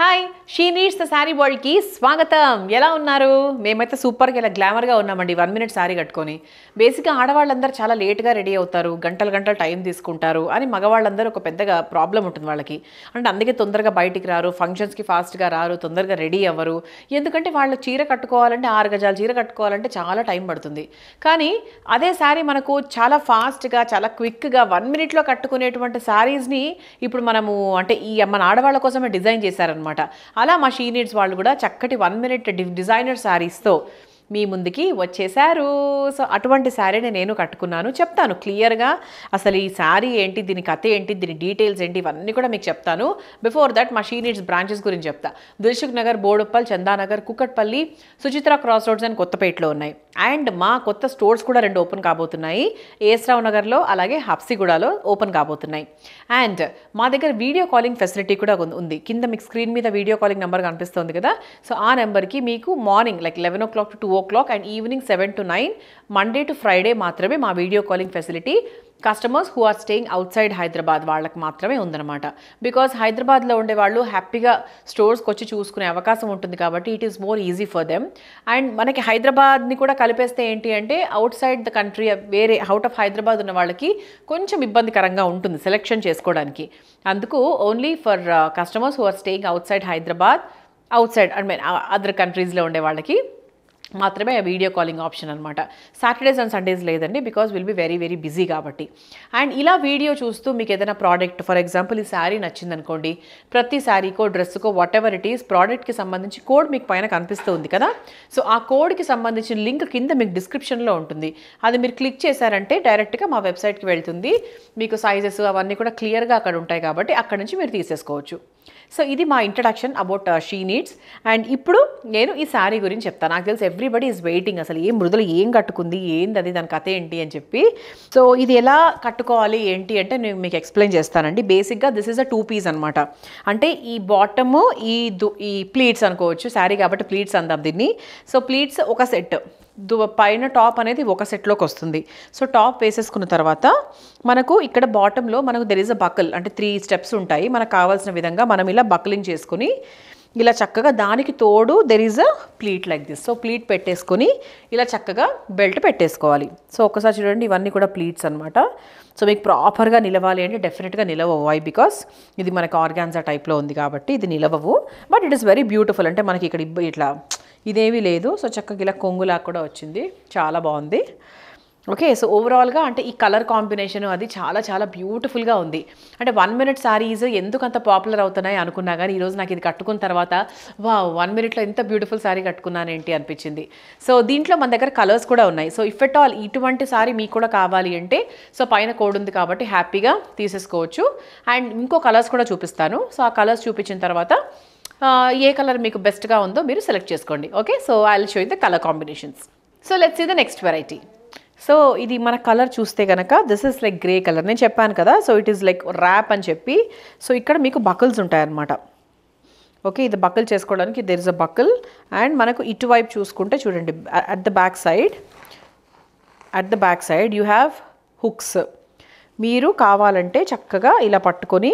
Hi షీనీష్ the sari వరల్డ్కి స్వాగతం ఎలా ఉన్నారు మేమైతే సూపర్గా ఇలా గ్లామర్గా ఉన్నామండి వన్ మినిట్ శారీ కట్టుకొని బేసిక్గా ఆడవాళ్ళందరూ చాలా లేట్గా రెడీ అవుతారు గంటలు గంటలు టైం తీసుకుంటారు అని మగవాళ్ళందరూ ఒక పెద్దగా ప్రాబ్లం ఉంటుంది వాళ్ళకి అంటే అందుకే తొందరగా బయటికి రారు ఫంక్షన్స్కి ఫాస్ట్గా రారు తొందరగా రెడీ అవ్వరు ఎందుకంటే వాళ్ళు చీర కట్టుకోవాలంటే ఆరు గజాలు చీర కట్టుకోవాలంటే చాలా టైం పడుతుంది కానీ అదే శారీ మనకు చాలా ఫాస్ట్గా చాలా క్విక్గా వన్ మినిట్లో కట్టుకునేటువంటి శారీస్ని ఇప్పుడు మనము అంటే ఈ మన ఆడవాళ్ళ కోసమే డిజైన్ చేశారనమాట అనమాట అలా మా షీ నీడ్స్ వాళ్ళు కూడా చక్కటి వన్ మినిట్ డిజైనర్ శారీస్తో మీ ముందుకి వచ్చేశారు సో అటువంటి శారీని నేను కట్టుకున్నాను చెప్తాను క్లియర్గా అసలు ఈ శారీ ఏంటి దీని కథ ఏంటి దీని డీటెయిల్స్ ఏంటి ఇవన్నీ కూడా మీకు చెప్తాను బిఫోర్ దట్ మా షీనిట్స్ బ్రాంచెస్ గురించి చెప్తా Dilsukhnagar Boduppal Chandanagar Kukatpally Suchitra cross roads అని కొత్తపేటలో ఉన్నాయి అండ్ మా కొత్త స్టోర్స్ కూడా రెండు ఓపెన్ కాబోతున్నాయి ఏస్రావు నగర్లో అలాగే హప్సిగూడలో ఓపెన్ కాబోతున్నాయి అండ్ మా దగ్గర వీడియో కాలింగ్ ఫెసిలిటీ కూడా ఉంది కింద మీకు స్క్రీన్ మీద వీడియో కాలింగ్ నెంబర్ కనిపిస్తుంది కదా సో ఆ నెంబర్కి మీకు morning like eleven o'clock to two oh o'clock and evening seven to nine Monday to Friday మాత్రమే మా video calling facility customers who are staying outside Hyderabad వాళ్ళకి మాత్రమే ఉందన్నమాట బికాస్ హైదరాబాద్లో ఉండే వాళ్ళు హ్యాపీగా స్టోర్స్కి వచ్చి చూసుకునే అవకాశం ఉంటుంది కాబట్టి it is more easy for them and మనకి హైదరాబాద్ని కూడా కలిపేస్తే ఏంటి అంటే అవుట్ సైడ్ ద కంట్రీ వేరే అవుట్ ఆఫ్ హైదరాబాద్ ఉన్న వాళ్ళకి కొంచెం ఇబ్బందికరంగా ఉంటుంది సెలెక్షన్ చేసుకోవడానికి అందుకు only for customers who are staying outside Hyderabad outside I mean other కంట్రీస్లో ఉండే వాళ్ళకి మాత్రమే వీడియో కాలింగ్ ఆప్షన్ అనమాట సాటర్డేస్ అండ్ సండేస్ లేదండి because will be very very busy కాబట్టి అండ్ ఇలా వీడియో చూస్తూ మీకు ఏదైనా ప్రోడక్ట్ ఫర్ ఎగ్జాంపుల్ ఈ శారీ నచ్చిందనుకోండి ప్రతి శారీకో డ్రెస్కో వాట్ ఎవర్ ఇట్ ఈస్ ప్రోడక్ట్కి సంబంధించి కోడ్ మీకు పైన కనిపిస్తూ ఉంది కదా సో ఆ కోడ్కి సంబంధించిన లింక్ కింద మీకు డిస్క్రిప్షన్లో ఉంటుంది అది మీరు క్లిక్ చేశారంటే డైరెక్ట్గా మా వెబ్సైట్కి వెళ్తుంది మీకు సైజెస్ అవన్నీ కూడా క్లియర్గా అక్కడ ఉంటాయి కాబట్టి అక్కడ నుంచి మీరు తీసేసుకోవచ్చు సో ఇది మా introduction about She Needs and ఇప్పుడు నేను ఈ శారీ గురించి చెప్తాను నాకు తెలిసి ఎవ్రీబడి ఈజ్ వెయిటింగ్ అసలు ఏం మృదులు ఏం కట్టుకుంది ఏంది అది దాని కథ ఏంటి అని చెప్పి సో ఇది ఎలా కట్టుకోవాలి ఏంటి అంటే నేను మీకు ఎక్స్ప్లెయిన్ చేస్తానండి బేసిక్గా this is a two piece అనమాట అంటే ఈ బాటము ఈ ఈ ప్లీట్స్ అనుకోవచ్చు శారీ కాబట్టి ప్లీట్స్ అందాం దీన్ని సో ప్లీట్స్ ఒక సెట్ పైన టాప్ అనేది ఒక సెట్లోకి వస్తుంది సో టాప్ వేసేసుకున్న తర్వాత మనకు ఇక్కడ బాటంలో మనకు దెర్ ఇస్ అ బకల్ అంటే త్రీ స్టెప్స్ ఉంటాయి మనకు కావాల్సిన విధంగా మనం ఇలా బకలింగ్ చేసుకుని ఇలా చక్కగా దానికి తోడు there is a pleat like this so pleat పెట్టేసుకొని ఇలా చక్కగా బెల్ట్ పెట్టేసుకోవాలి సో ఒకసారి చూడండి ఇవన్నీ కూడా ప్లీట్స్ అనమాట సో మీకు ప్రాపర్గా నిలవాలి అంటే డెఫినెట్గా నిలవవు ఐ బికాస్ ఇది మనకు ఆర్గాన్జా టైప్లో ఉంది కాబట్టి ఇది నిలవవు but it is very beautiful అంటే మనకి ఇక్కడ ఇట్లా ఇదేమీ లేదు సో చక్కగా ఇలా కొంగులా కూడా వచ్చింది చాలా బాగుంది ఓకే సో ఓవరాల్గా అంటే ఈ కలర్ కాంబినేషన్ అది చాలా చాలా బ్యూటిఫుల్గా ఉంది అంటే వన్ మినిట్ శారీస్ ఎందుకు అంత పాపులర్ అవుతున్నాయి అనుకున్నా కానీ ఈరోజు నాకు ఇది కట్టుకున్న తర్వాత వా వన్ మినిట్లో ఎంత బ్యూటిఫుల్ శారీ కట్టుకున్నానేంటి అనిపించింది సో దీంట్లో మన దగ్గర కలర్స్ కూడా ఉన్నాయి సో ఇఫ్ ఎట్ ఆల్ ఇటువంటి శారీ మీకు కూడా కావాలి అంటే సో పైన కోడ్ ఉంది కాబట్టి హ్యాపీగా తీసేసుకోవచ్చు అండ్ ఇంకో కలర్స్ కూడా చూపిస్తాను సో ఆ కలర్స్ చూపించిన తర్వాత ఏ కలర్ మీకు బెస్ట్గా ఉందో మీరు సెలెక్ట్ చేసుకోండి okay so I show in the colour combinations so let's see the next variety so ఇది మన కలర్ చూస్తే కనుక this is like grey colour నేను చెప్పాను కదా so it is like wrap అని చెప్పి సో ఇక్కడ మీకు బకల్స్ ఉంటాయన్నమాట ఓకే ఇది బకల్ చేసుకోవడానికి there is a buckle and మనకు ఇటువైపు చూసుకుంటే చూడండి at the back side at the back side you have hooks మీరు కావాలంటే చక్కగా ఇలా పట్టుకొని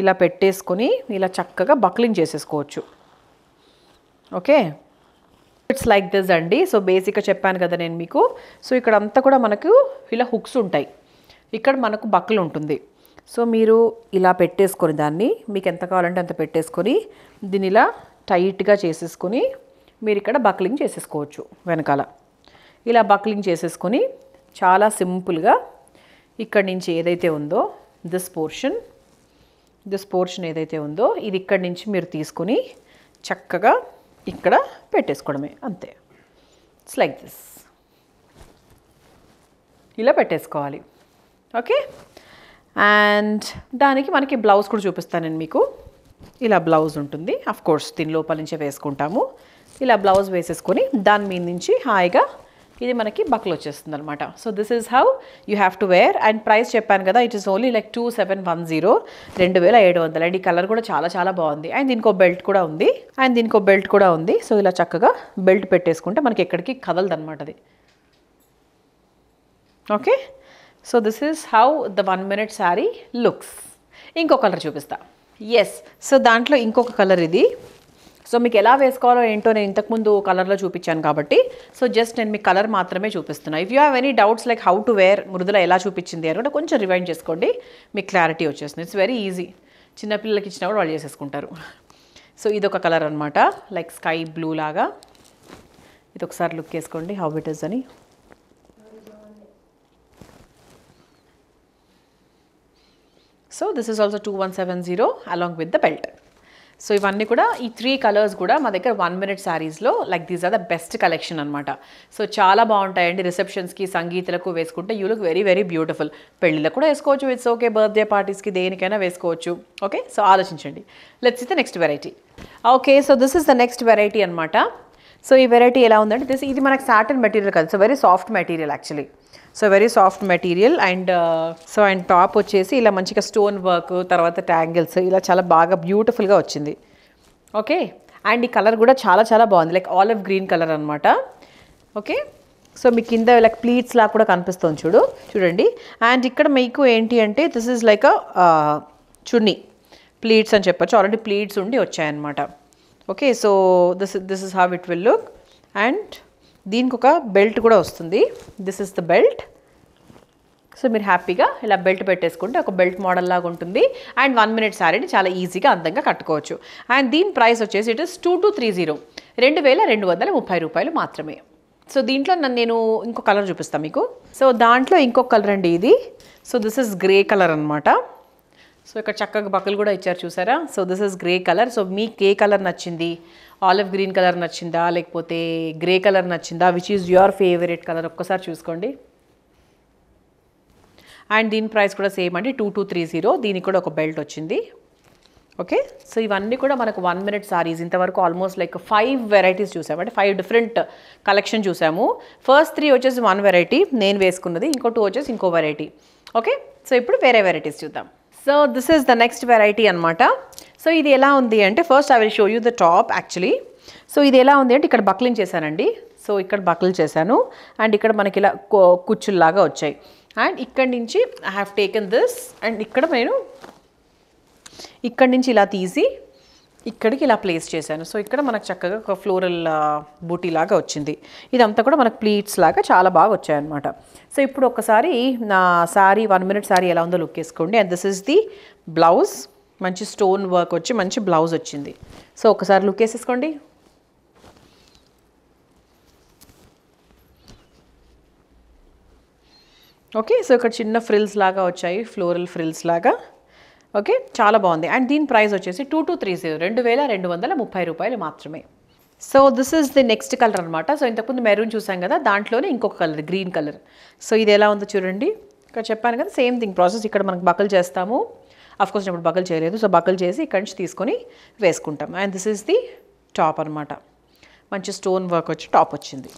ఇలా పెట్టేసుకొని ఇలా చక్కగా బక్లింగ్ చేసేసుకోవచ్చు ఓకే ఇట్స్ లైక్ దిస్ అండి సో బేసిక్గా చెప్పాను కదా నేను మీకు సో ఇక్కడ అంతా కూడా మనకు ఇలా హుక్స్ ఉంటాయి ఇక్కడ మనకు బక్కలు ఉంటుంది సో మీరు ఇలా పెట్టేసుకొని దాన్ని మీకు ఎంత కావాలంటే అంత పెట్టేసుకొని దీన్ని ఇలా టైట్గా చేసేసుకొని మీరు ఇక్కడ బక్లింగ్ చేసేసుకోవచ్చు వెనకాల ఇలా బక్లింగ్ చేసేసుకొని చాలా సింపుల్గా ఇక్కడి నుంచి ఏదైతే ఉందో దిస్ పోర్షన్ దిస్ పోర్షన్ ఏదైతే ఉందో ఇది ఇక్కడి నుంచి మీరు తీసుకుని చక్కగా ఇక్కడ పెట్టేసుకోవడమే అంతే ఇట్స్ లైక్ దిస్ ఇలా పెట్టేసుకోవాలి ఓకే అండ్ దానికి మనకి బ్లౌజ్ కూడా చూపిస్తానండి మీకు ఇలా బ్లౌజ్ ఉంటుంది అఫ్ కోర్స్ దీని లోపల నుంచే వేసుకుంటాము ఇలా బ్లౌజ్ వేసేసుకొని దాని మీద నుంచి హాయిగా ఇది మనకి బక్లు వచ్చేస్తుంది అనమాట so this is how you have to wear and price చెప్పాను కదా it is only like two seven one zero రెండు వేల ఏడు వందలు అండ్ ఈ కలర్ కూడా చాలా చాలా బాగుంది అండ్ దీనికో బెల్ట్ కూడా ఉంది అండ్ దీనికో బెల్ట్ కూడా ఉంది సో ఇలా చక్కగా బెల్ట్ పెట్టేసుకుంటే మనకి ఎక్కడికి కదలదనమాట అది okay so this is how the one minute sari looks ఇంకో కలర్ చూపిస్తా ఎస్ సో దాంట్లో ఇంకొక కలర్ ఇది సో మీకు ఎలా వేసుకోవాలో ఏంటో నేను ఇంతకుముందు కలర్లో చూపించాను కాబట్టి సో జస్ట్ నేను మీకు కలర్ మాత్రమే చూపిస్తున్నాను if you have any doubts like how to wear Mridula ఎలా చూపించింది అని కూడా కొంచెం రివైండ్ చేసుకోండి మీకు క్లారిటీ వచ్చేస్తుంది ఇట్స్ వెరీ ఈజీ చిన్నపిల్లలకి ఇచ్చిన కూడా వాళ్ళు చేసేసుకుంటారు సో ఇదొక కలర్ అనమాట లైక్ స్కై బ్లూ లాగా ఇది ఒకసారి లుక్ చేసుకోండి హౌ ఇట్ ఇస్ అని also two one seven zero along with the belt so ఇవన్నీ కూడా ఈ త్రీ కలర్స్ కూడా మా దగ్గర వన్ మినిట్ శారీస్లో like these are the best collection అనమాట సో చాలా బాగుంటాయండి రిసెప్షన్స్కి సంగీతలకు వేసుకుంటే you look very very beautiful పెళ్ళిళ్ళకు కూడా వేసుకోవచ్చు ఇట్స్ ఓకే బర్త్డే పార్టీస్కి దేనికైనా వేసుకోవచ్చు ఓకే సో ఆలోచించండి let's is the next variety okay so this is the next variety అనమాట సో ఈ వెరైటీ ఎలా ఉందంటే దిస్ ఇది మనకు సాటన్ మెటీరియల్ కాదు so very soft material actually so very soft material and so uh, and top వచ్చేసి ఇలా మంచిగా స్టోన్ వర్క్ తర్వాత ట్యాంగిల్స్ ఇలా చాలా బాగా బ్యూటిఫుల్గా వచ్చింది ఓకే అండ్ ఈ కలర్ కూడా చాలా చాలా బాగుంది like all of green colour అనమాట ఓకే సో మీ కింద లైక్ ప్లీట్స్ లా కూడా కనిపిస్తుంది చూడు చూడండి అండ్ ఇక్కడ మీకు ఏంటి అంటే this is like chunni pleats అని చెప్పచ్చు ఆల్రెడీ ప్లీట్స్ ఉండి వచ్చాయన్నమాట okay so this this is have it will look and దీనికి ఒక బెల్ట్ కూడా వస్తుంది this is the belt so మీరు హ్యాపీగా ఇలా బెల్ట్ పెట్టేసుకుంటే ఒక బెల్ట్ మోడల్ లాగా ఉంటుంది అండ్ వన్ మినిట్ శారీని చాలా ఈజీగా అందంగా కట్టుకోవచ్చు అండ్ దీని ప్రైస్ వచ్చేసి it is two two three zero రెండు వేల రెండు వందల ముప్పై రూపాయలు మాత్రమే సో దీంట్లో నన్ను నేను ఇంకో కలర్ చూపిస్తాను మీకు సో దాంట్లో ఇంకొక కలర్ అండి ఇది so this is grey colour అనమాట సో ఇక్కడ చక్కగా బకలు కూడా ఇచ్చారు చూసారా so this is grey colour so మీకు ఏ కలర్ నచ్చింది ఆలివ్ గ్రీన్ కలర్ నచ్చిందా లేకపోతే గ్రే కలర్ నచ్చిందా which is your favourite colour ఒక్కసారి చూసుకోండి అండ్ దీని ప్రైస్ కూడా సేమ్ అండి టూ టూ త్రీ జీరో దీనికి కూడా ఒక బెల్ట్ వచ్చింది ఓకే సో ఇవన్నీ కూడా మనకు వన్ మినిట్ సారీస్ ఇంతవరకు ఆల్మోస్ట్ లైక్ ఫైవ్ వెరైటీస్ చూసాము అంటే ఫైవ్ డిఫరెంట్ కలెక్షన్ చూసాము ఫస్ట్ త్రీ వచ్చేసి వన్ వెరైటీ నేను వేసుకున్నది ఇంకో టూ వచ్చేసి ఇంకో వెరైటీ ఓకే సో ఇప్పుడు వేరే వెరైటీస్ చూద్దాం so this is the next variety అనమాట సో ఇది ఎలా ఉంది అంటే first I will show you the top actually so ఇది ఎలా ఉంది అంటే ఇక్కడ బక్లింగ్ చేశానండి సో ఇక్కడ బక్లింగ్ చేశాను అండ్ ఇక్కడ మనకి ఇలా కుచ్చుల్లాగా వచ్చాయి అండ్ ఇక్కడి నుంచి I have taken this and ఇక్కడ నేను ఇక్కడి నుంచి ఇలా తీసి ఇక్కడికి ఇలా ప్లేస్ చేశాను సో ఇక్కడ మనకు చక్కగా ఒక ఫ్లోరల్ బూటీ లాగా వచ్చింది ఇదంతా కూడా మనకు ప్లీట్స్ లాగా చాలా బాగా వచ్చాయన్నమాట సో ఇప్పుడు ఒకసారి నా శారీ వన్ మినిట్ శారీ ఎలా ఉందో లుక్ వేసుకోండి and this is the blouse మంచి స్టోన్ వర్క్ వచ్చి మంచి బ్లౌజ్ వచ్చింది సో ఒకసారి లుక్ వేసేసుకోండి ఓకే సో ఇక్కడ చిన్న ఫ్రిల్స్ లాగా వచ్చాయి ఫ్లోరల్ ఫ్రిల్స్ లాగా ఓకే చాలా బాగుంది అండ్ దీని ప్రైస్ వచ్చేసి టూ టూ త్రీ జీరో రెండు వేల రెండు వందల ముప్పై రూపాయలు మాత్రమే so this is the next colour అనమాట సో ఇంతకుముందు మెరూన్ చూసాం కదా దాంట్లోనే ఇంకొక కలర్ గ్రీన్ కలర్ సో ఇది ఎలా ఉందో చూడండి ఇక్కడ చెప్పాను కదా సేమ్ థింగ్ ప్రాసెస్ ఇక్కడ మనకు బకలు చేస్తాము కోర్స్ ఇప్పుడు బకల్ చేయలేదు సో బకల్ చేసి ఇక్కడి నుంచి తీసుకొని వేసుకుంటాం and this is the top అనమాట మంచి స్టోన్ వర్క్ వచ్చి టాప్ వచ్చింది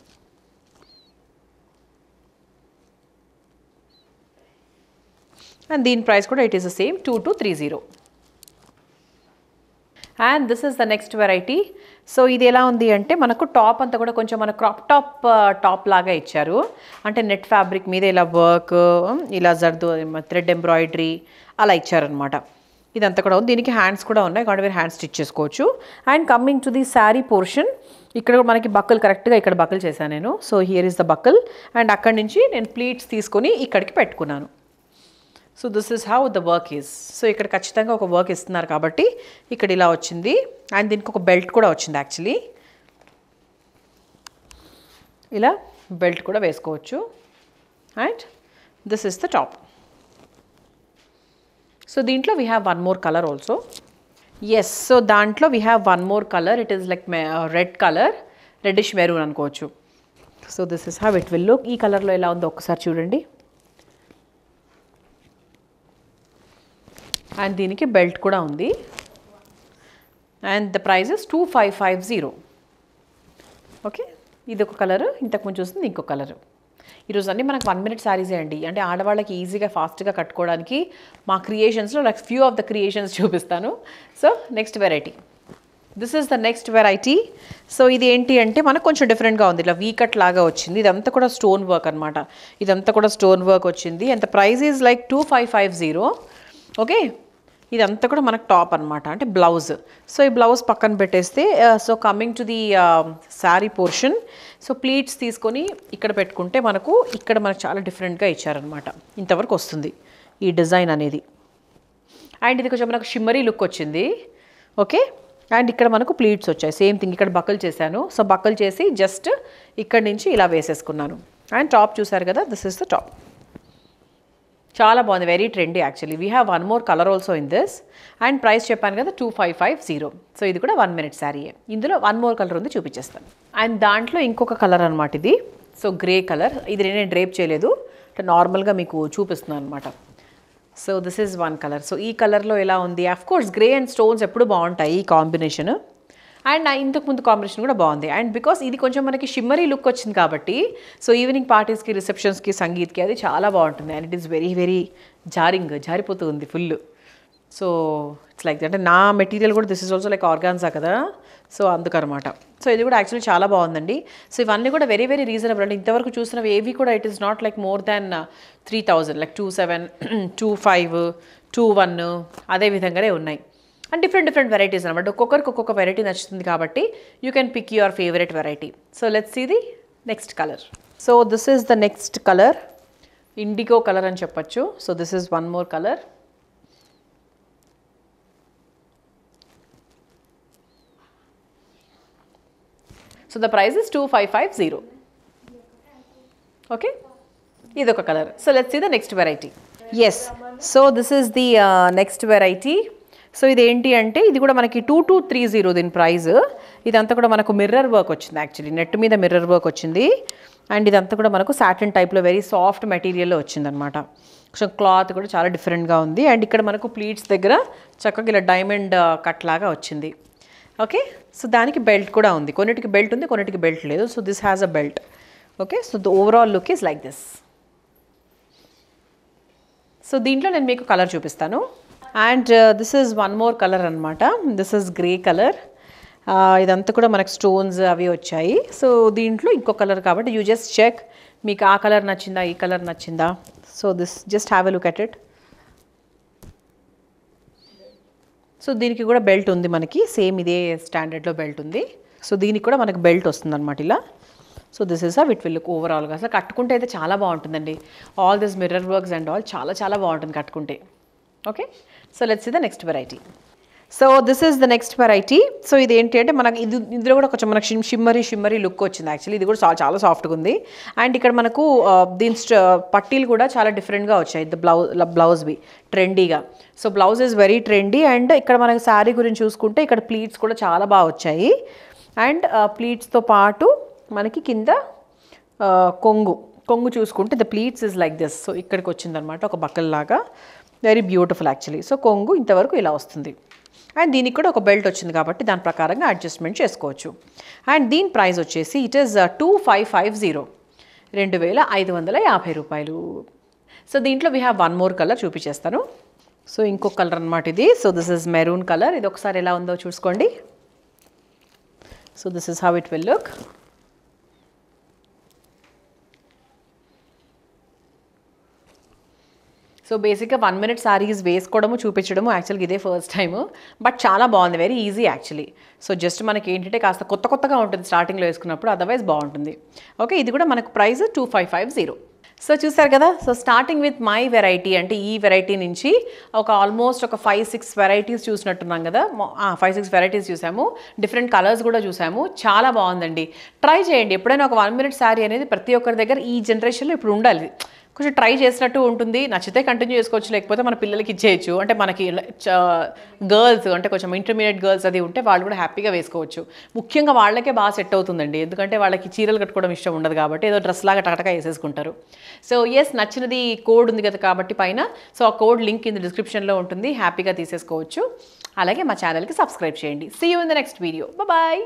అండ్ దీని ప్రైస్ కూడా it is the same two two three zero and this is the next variety so ఇది ఎలా ఉంది అంటే మనకు టాప్ అంతా కూడా కొంచెం మన క్రాప్ టాప్ టాప్ లాగా ఇచ్చారు అంటే నెట్ ఫ్యాబ్రిక్ మీద ఇలా వర్క్ um, ఇలా జర్దు థ్రెడ్ ఎంబ్రాయిడరీ అలా ఇచ్చారనమాట ఇదంతా కూడా ఉంది దీనికి హ్యాండ్స్ కూడా ఉన్నాయి కాబట్టి మీరు హ్యాండ్ స్టిచ్ చేసుకోవచ్చు and coming to the sari portion ఇక్కడ కూడా మనకి బక్కలు కరెక్ట్గా ఇక్కడ బక్కలు చేశాను నేను so here is the buckle and అక్కడి నుంచి నేను ప్లీట్స్ తీసుకొని ఇక్కడికి పెట్టుకున్నాను so this is how the work is so ఇక్కడ ఖచ్చితంగా ఒక వర్క్ ఇస్తున్నారు కాబట్టి ఇక్కడ ఇలా వచ్చింది అండ్ దీనికి ఒక బెల్ట్ కూడా వచ్చింది యాక్చువల్లీ ఇలా బెల్ట్ కూడా వేసుకోవచ్చు and this is the top so దీంట్లో we have one more colour also yes so దాంట్లో we have one more colour it is like red colour reddish maroon అనుకోవచ్చు so this is have it will look ఈ కలర్లో ఎలా ఉందో ఒకసారి చూడండి and దీనికి బెల్ట్ కూడా ఉంది and the prices two five five zero okay ఇది ఒక కలరు ఇంతకు ముందు చూస్తుంది ఇంకొక కలరు ఈరోజు అన్నీ మనకు వన్ మినిట్ శారీసే అండి అంటే ఆడవాళ్ళకి ఈజీగా ఫాస్ట్గా కట్టుకోవడానికి మా క్రియేషన్స్లో next few of the creations చూపిస్తాను so next variety this is the next variety so ఇది ఏంటి అంటే మనకు కొంచెం డిఫరెంట్గా ఉంది వీ వీకట్ లాగా వచ్చింది ఇదంతా కూడా స్టోన్ వర్క్ అనమాట ఇదంతా కూడా స్టోన్ వర్క్ వచ్చింది and the price is like two five five zero okay ఇదంతా కూడా మనకు టాప్ అనమాట అంటే బ్లౌజ్ సో ఈ బ్లౌజ్ పక్కన పెట్టేస్తే so coming to the sari portion so pleats తీసుకొని ఇక్కడ పెట్టుకుంటే మనకు ఇక్కడ మనకు చాలా డిఫరెంట్గా ఇచ్చారనమాట ఇంతవరకు వస్తుంది ఈ డిజైన్ అనేది అండ్ ఇది కొంచెం మనకు షిమ్మరీ లుక్ వచ్చింది ఓకే అండ్ ఇక్కడ మనకు ప్లీట్స్ వచ్చాయి సేమ్ థింగ్ ఇక్కడ బక్కలు చేశాను సో బక్కలు చేసి జస్ట్ ఇక్కడ నుంచి ఇలా వేసేసుకున్నాను అండ్ టాప్ చూసారు కదా దిస్ ఇస్ ద టాప్ చాలా బాగుంది very trendy actually we have one more colour also in this and price చెప్పాను కదా two five five zero so ఇది కూడా వన్ మినిట్ శారీ ఇందులో వన్ మోర్ కలర్ ఉంది చూపించేస్తాను అండ్ దాంట్లో ఇంకొక కలర్ అనమాట ఇది సో గ్రే కలర్ ఇది నేనే డ్రేప్ చేయలేదు నార్మల్గా మీకు చూపిస్తున్నాను అనమాట so this is one colour so ఈ కలర్లో ఎలా ఉంది of course grey and stones ఎప్పుడు బాగుంటాయి ఈ కాంబినేషన్ అండ్ ఇంతకు ముందు కాంబినేషన్ కూడా బాగుంది అండ్ బికాస్ ఇది కొంచెం మనకి షిమ్మరీ లుక్ వచ్చింది కాబట్టి సో ఈవినింగ్ పార్టీస్కి రిసెప్షన్స్కి సంగీత్కి అది చాలా బాగుంటుంది and it is very very జారింగ్ జారిపోతూ ఉంది ఫుల్ సో ఇట్స్ లైక్ అంటే నా మెటీరియల్ కూడా this is also like organza కదా సో అందుకనమాట సో ఇది కూడా యాక్చువల్లీ చాలా బాగుందండి సో ఇవన్నీ కూడా వెరీ వెరీ రీజనబుల్ అండి ఇంతవరకు చూసినవి ఏవి కూడా it is not like more than three thousand like two seven two five two one అదే విధంగానే ఉన్నాయి and different different varieties variety you can pick your favorite variety so let's see the next color so this is the next color indigo color and chapachu so this is one more color so the price is 2550 okay color. So let's see the next variety. Yes. So this is the uh, next variety. So ఇదేంటి అంటే ఇది కూడా మనకి two two three zero దీని price ఇదంతా కూడా మనకు mirror work వచ్చింది యాక్చువల్లీ నెట్ మీద మిర్రర్ వర్క్ వచ్చింది అండ్ ఇదంతా కూడా మనకు సాటన్ టైప్లో వెరీ సాఫ్ట్ మెటీరియల్లో వచ్చిందనమాట సో క్లాత్ కూడా చాలా డిఫరెంట్గా ఉంది అండ్ ఇక్కడ మనకు ప్లీట్స్ దగ్గర చక్కగా ఇలా డైమండ్ కట్ uh, లాగా వచ్చింది ఓకే సో దానికి బెల్ట్ కూడా ఉంది కొన్నిటికి బెల్ట్ ఉంది కొన్నిటికి బెల్ట్ లేదు so this has a belt okay so the overall look is like this so దీంట్లో నేను మీకు కలర్ చూపిస్తాను and this is one more colour అనమాట దిస్ ఈజ్ గ్రే కలర్ ఇదంతా కూడా మనకు స్టోన్స్ అవి వచ్చాయి సో దీంట్లో ఇంకో కలర్ కాబట్టి యూ జస్ట్ చెక్ మీకు ఆ కలర్ నచ్చిందా ఈ కలర్ నచ్చిందా so this just have a look at it so దీనికి కూడా బెల్ట్ ఉంది మనకి సేమ్ ఇదే స్టాండర్డ్లో బెల్ట్ ఉంది సో దీనికి కూడా మనకు బెల్ట్ వస్తుంది అనమాట ఇలా so this is a with will look ఓవరాల్గా అసలు కట్టుకుంటే అయితే చాలా బాగుంటుందండి all this mirror works and all చాలా చాలా బాగుంటుంది కట్టుకుంటే ఓకే సో లెట్స్ ఇది next variety so this is the next variety so ఇది ఏంటి అంటే మనకు ఇది ఇందులో కూడా కొంచెం మనకు షిమ్మరీ షిమ్మరీ లుక్ వచ్చింది యాక్చువల్లీ ఇది కూడా చాలా చాలా సాఫ్ట్గా ఉంది అండ్ ఇక్కడ మనకు uh, దీని uh, పట్టీలు కూడా చాలా డిఫరెంట్గా వచ్చాయి ద బ్లౌజ్ బ్లౌజ్వి ట్రెండీగా so blouse is very trendy and ఇక్కడ మనకు శారీ గురించి చూసుకుంటే ఇక్కడ ప్లీట్స్ కూడా చాలా బాగా వచ్చాయి అండ్ ప్లీట్స్తో uh, పాటు మనకి కింద కొంగు కొంగు చూసుకుంటే the pleats is like this so ఇక్కడికి వచ్చిందనమాట ఒక బక్కల్లాగా వెరీ బ్యూటిఫుల్ యాక్చువల్లీ సో కొంగు ఇంతవరకు ఇలా వస్తుంది అండ్ దీనికి కూడా ఒక బెల్ట్ వచ్చింది కాబట్టి దాని ప్రకారంగా అడ్జస్ట్మెంట్ చేసుకోవచ్చు అండ్ దీని ప్రైస్ వచ్చేసి it is two five five zero రెండు వేల ఐదు వందల యాభై రూపాయలు సో దీంట్లో we have one more colour చూపించేస్తాను సో ఇంకో కలర్ అనమాట ఇది so this is maroon colour ఇది ఒకసారి ఎలా ఉందో చూసుకోండి so this is how it will look so బేసిక్గా వన్ మినిట్ శారీస్ వేసుకోవడము చూపించడము యాక్చువల్గా ఇదే ఫస్ట్ టైము బట్ చాలా బాగుంది very easy actually so just మనకి ఏంటంటే కాస్త కొత్త కొత్తగా ఉంటుంది స్టార్టింగ్లో వేసుకున్నప్పుడు అదర్వైజ్ బాగుంటుంది ఓకే ఇది కూడా మనకు price two five five zero so చూసారు కదా so starting with my variety అంటే ఈ వెరైటీ నుంచి ఒక ఆల్మోస్ట్ ఒక ఫైవ్ సిక్స్ వెరైటీస్ చూసినట్టున్నాం కదా ఫైవ్ సిక్స్ వెరైటీస్ చూసాము డిఫరెంట్ కలర్స్ కూడా చూసాము చాలా బాగుందండి ట్రై చేయండి ఎప్పుడైనా ఒక వన్ మినిట్ శారీ అనేది ప్రతి ఒక్కరి దగ్గర ఈ జనరేషన్లో ఇప్పుడు ఉండాలి కొంచెం ట్రై చేసినట్టు ఉంటుంది నచ్చితే కంటిన్యూ చేసుకోవచ్చు లేకపోతే మన పిల్లలకి ఇచ్చేయచ్చు అంటే మనకి గర్ల్స్ అంటే కొంచెం ఇంటర్మీడియట్ గర్ల్స్ అది ఉంటే వాళ్ళు కూడా హ్యాపీగా వేసుకోవచ్చు ముఖ్యంగా వాళ్ళకే బాగా సెట్ అవుతుందండి ఎందుకంటే వాళ్ళకి చీరలు కట్టుకోవడం ఇష్టం ఉండదు కాబట్టి ఏదో డ్రెస్ లాగా టకటగా వేసేసుకుంటారు సో ఎస్ నచ్చినది కోడ్ ఉంది కదా కాబట్టి పైన సో ఆ కోడ్ లింక్ ఇంత డిస్క్రిప్షన్లో ఉంటుంది హ్యాపీగా తీసేసుకోవచ్చు అలాగే మా ఛానల్కి సబ్స్క్రైబ్ చేయండి see you in the next video bye